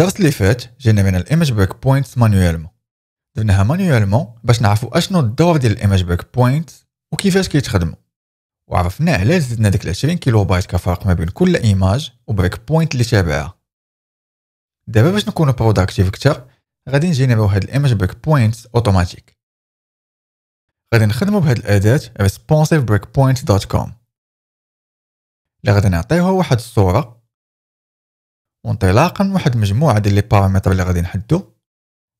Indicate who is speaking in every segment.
Speaker 1: الدرس اللي فات جينا من الايمج بريك بوينتس مانيوالمون درناها مانيوالمون باش نعرفوا اشنو الدور ديال الايمج بريك بوينتس وكيفاش كيتخدموا وعرفنا علاش زدنا ديك 20 كيلو بايت كفرق ما بين كل ايماج وبريك بوينت اللي تابعها دابا باش نكونوا بروداكتيف اكثر غادي نجينيرو هاد الايمج بريك بوينتس اوتوماتيك غادي نخدمو بهاد الاداه responsivebreakpoint.com اللي غادي نعطيوها واحد الصوره وانطلاقا واحد المجموعه ديال لي بارامتر اللي غادي نحدو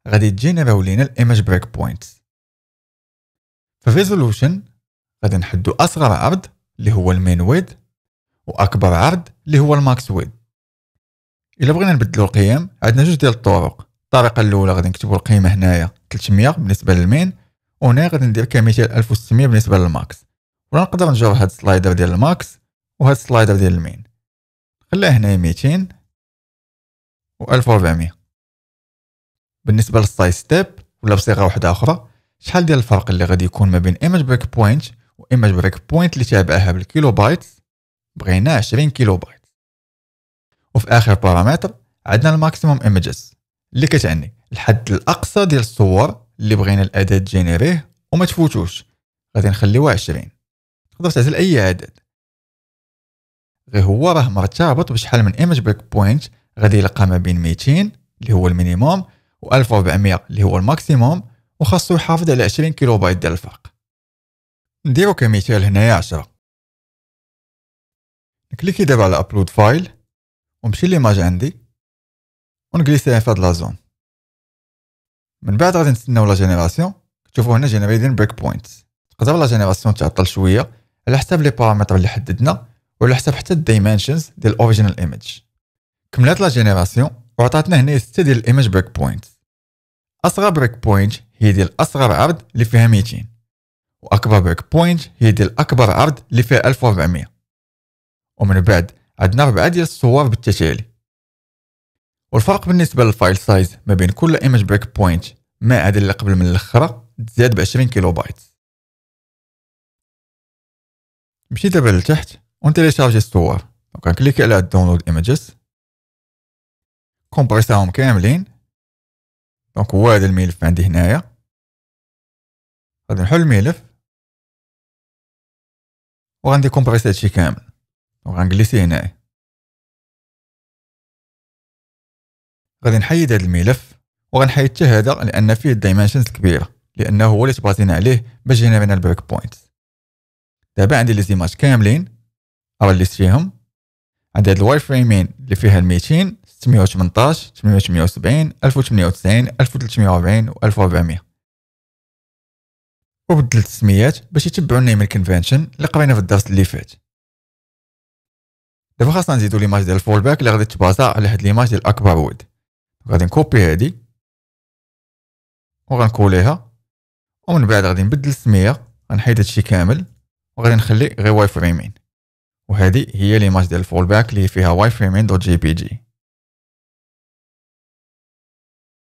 Speaker 1: غادي تجينيريو لينا الايمج بريك بوينت في ريزولوشن غادي نحدو اصغر عرض اللي هو المين ويد واكبر عرض اللي هو الماكس ويد الا بغينا نبدلو القيم عندنا جوج ديال الطرق الطريقه الاولى غادي نكتبو القيمه هنايا 300 بالنسبه للمين وهنا غادي ندير كمثال 1600 بالنسبه للماكس ولا نقدر نجر هاد السلايدر ديال الماكس وهاد السلايدر ديال المين خلاه هنايا 200 و1400 بالنسبه للساي ستيب ولا بصيغه واحده اخرى شحال ديال الفرق اللي غادي يكون ما بين ايمج بريك بوينت و ايمج بريك بوينت اللي تابعها بالكيلو بايت بغينا 20 كيلو بايت وفي اخر بارامتر عندنا الماكسيموم ايمجز اللي كتعني الحد الاقصى ديال الصور اللي بغينا الاداه تجينيريه وما تفوتوش غادي نخليوها 20 تقدر تعزل اي عدد غير هو راه مرتبط بشحال من ايمج بريك بوينت غادي يلقى ما بين 200 اللي هو المينيموم و 1400 اللي هو الماكسيموم وخاصو يحافظ على 20 بايت ديال الفرق نديرو كمثال هنايا 10 نكليكي دابا على ابلود فايل ونمشي ليماج عندي ونجليسيها في هاد لازون من بعد غادي نستناو لا جينيراسيون كتشوفو هنا جينيري دين بريك بوينت تقدر لا جينيراسيون تعطل شويه على حساب لي بارامتر اللي حددنا وعلى حساب حتى الدايمنشنز ديال الاوريجينال ايميج كملات لا جينيراسيون وعطاتنا هنا ستة ديال الايمج بريك بوينت اصغر بريك بوينت هي ديال اصغر عرض اللي فيها 200 واكبر بريك بوينت هي ديال اكبر عرض اللي فيها 1400 ومن بعد عندنا ربعة ديال الصور بالتتالي والفرق بالنسبة للفايل سايز ما بين كل ايمج بريك بوينت مع عدا اللي قبل من الاخرى تزاد ب 20 كيلو بايت نمشي دابا لتحت ونتيليشارجي الصور دونك كليكي على داونلود ايمجز كومبريساهم كاملين دونك هو هذا الملف عندي هنايا
Speaker 2: غادي نحل الملف وغندي كومبريس هادشي كامل وغنجلسي هنايا
Speaker 1: غادي نحيد هذا الملف وغنحيد حتى هذا لان فيه الدايمنشنز كبيره لانه هو اللي تبغينا عليه باش جينا من البريك بوينت دابا عندي لي زيماج كاملين راه ليست فيهم عدد الواي فريمين اللي فيها ال 200 618 870 1098 1340 و 1400 وبدلت التسميات باش يتبعوا النيم الكونفنشن اللي قرينا في الدرس اللي فات دابا خاصنا نزيدو ليماج ديال الفول باك اللي غادي تبازا على هاد ليماج ديال اكبر ود غادي نكوبي هادي وغنكوليها ومن بعد غادي نبدل السميه غنحيد هادشي كامل وغادي نخلي غير واي فريمين وهذه هي ليماج ديال الفول باك اللي فيها واي فريمين دوت جي بي جي